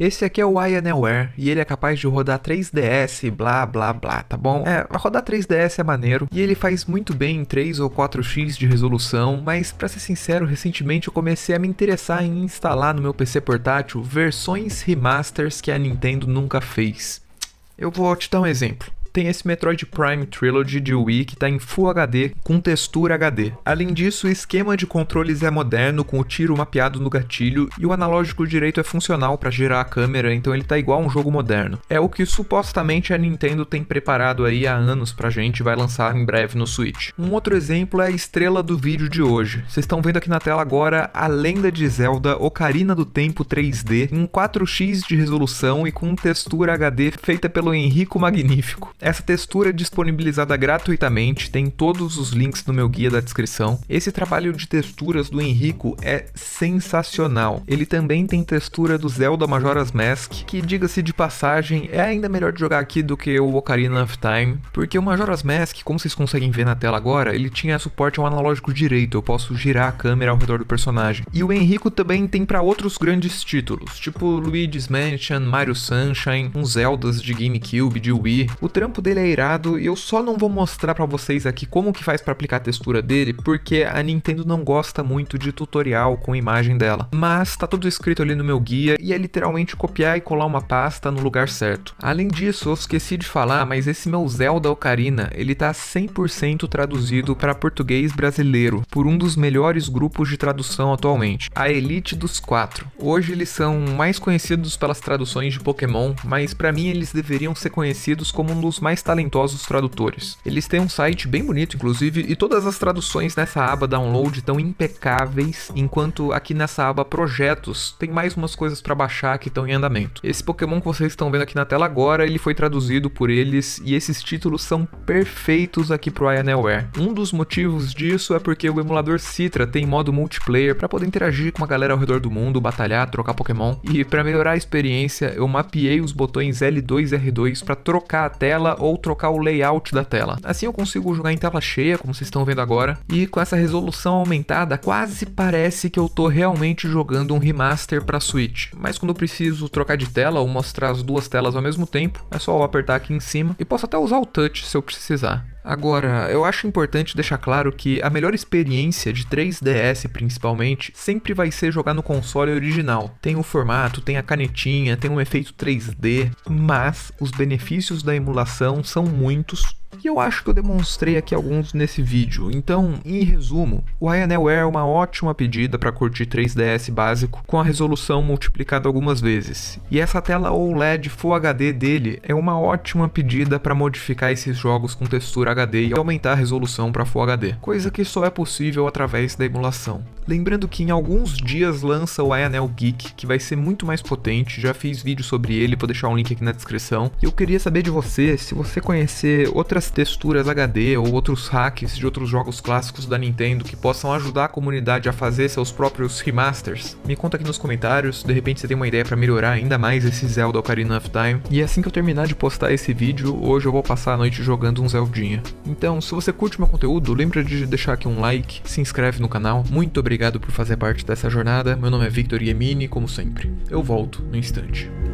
Esse aqui é o Ioneware e ele é capaz de rodar 3DS, blá blá blá, tá bom? É, rodar 3DS é maneiro e ele faz muito bem em 3 ou 4x de resolução, mas para ser sincero, recentemente eu comecei a me interessar em instalar no meu PC portátil versões remasters que a Nintendo nunca fez. Eu vou te dar um exemplo tem esse Metroid Prime Trilogy de Wii que está em Full HD com textura HD. Além disso, o esquema de controles é moderno, com o tiro mapeado no gatilho e o analógico direito é funcional para girar a câmera, então ele tá igual a um jogo moderno. É o que supostamente a Nintendo tem preparado aí há anos pra gente e vai lançar em breve no Switch. Um outro exemplo é a estrela do vídeo de hoje. Vocês estão vendo aqui na tela agora a lenda de Zelda Ocarina do Tempo 3D em 4x de resolução e com textura HD feita pelo Henrico Magnífico. É essa textura é disponibilizada gratuitamente, tem todos os links no meu guia da descrição. Esse trabalho de texturas do Henrico é sensacional. Ele também tem textura do Zelda Majora's Mask, que diga-se de passagem, é ainda melhor de jogar aqui do que o Ocarina of Time, porque o Majora's Mask, como vocês conseguem ver na tela agora, ele tinha suporte ao analógico direito, eu posso girar a câmera ao redor do personagem. E o Henrico também tem para outros grandes títulos, tipo Luigi's Mansion, Mario Sunshine, uns Zeldas de GameCube, de Wii. O trampo dele é irado e eu só não vou mostrar para vocês aqui como que faz para aplicar a textura dele, porque a Nintendo não gosta muito de tutorial com imagem dela. Mas tá tudo escrito ali no meu guia e é literalmente copiar e colar uma pasta no lugar certo. Além disso, eu esqueci de falar, mas esse meu Zelda Ocarina, ele tá 100% traduzido para português brasileiro por um dos melhores grupos de tradução atualmente, a Elite dos Quatro. Hoje eles são mais conhecidos pelas traduções de Pokémon, mas para mim eles deveriam ser conhecidos como um dos dos mais talentosos tradutores. Eles têm um site bem bonito, inclusive, e todas as traduções nessa aba download estão impecáveis, enquanto aqui nessa aba projetos tem mais umas coisas para baixar que estão em andamento. Esse Pokémon que vocês estão vendo aqui na tela agora, ele foi traduzido por eles e esses títulos são perfeitos aqui pro Ionelware. Um dos motivos disso é porque o emulador Citra tem modo multiplayer para poder interagir com a galera ao redor do mundo, batalhar, trocar Pokémon. E para melhorar a experiência, eu mapeei os botões L2 e R2 para trocar a tela tela ou trocar o layout da tela. Assim eu consigo jogar em tela cheia, como vocês estão vendo agora, e com essa resolução aumentada, quase parece que eu tô realmente jogando um remaster para Switch. Mas quando eu preciso trocar de tela ou mostrar as duas telas ao mesmo tempo, é só eu apertar aqui em cima e posso até usar o touch se eu precisar. Agora, eu acho importante deixar claro que a melhor experiência de 3DS principalmente sempre vai ser jogar no console original. Tem o formato, tem a canetinha, tem um efeito 3D, mas os benefícios da emulação são muitos que eu acho que eu demonstrei aqui alguns nesse vídeo. Então, em resumo, o Ryanair é uma ótima pedida para curtir 3DS básico com a resolução multiplicada algumas vezes. E essa tela OLED Full HD dele é uma ótima pedida para modificar esses jogos com textura HD e aumentar a resolução para Full HD, coisa que só é possível através da emulação. Lembrando que em alguns dias lança o Ayanel Geek, que vai ser muito mais potente, já fiz vídeo sobre ele, vou deixar um link aqui na descrição. E eu queria saber de você, se você conhecer outras outras texturas HD ou outros hacks de outros jogos clássicos da Nintendo que possam ajudar a comunidade a fazer seus próprios remasters? Me conta aqui nos comentários, de repente você tem uma ideia para melhorar ainda mais esse Zelda Ocarina of Time. E assim que eu terminar de postar esse vídeo, hoje eu vou passar a noite jogando um Zeldinha. Então, se você curte meu conteúdo, lembra de deixar aqui um like, se inscreve no canal. Muito obrigado por fazer parte dessa jornada. Meu nome é Victor Yemini, como sempre. Eu volto no instante.